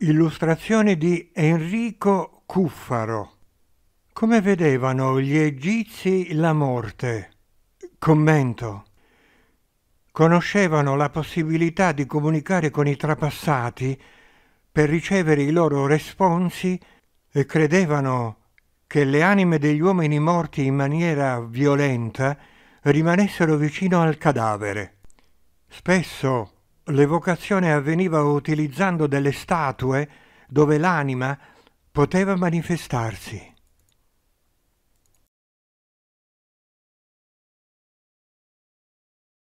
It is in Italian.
Illustrazione di Enrico Cuffaro. Come vedevano gli egizi la morte? Commento. Conoscevano la possibilità di comunicare con i trapassati per ricevere i loro responsi e credevano che le anime degli uomini morti in maniera violenta rimanessero vicino al cadavere. Spesso l'evocazione avveniva utilizzando delle statue dove l'anima poteva manifestarsi.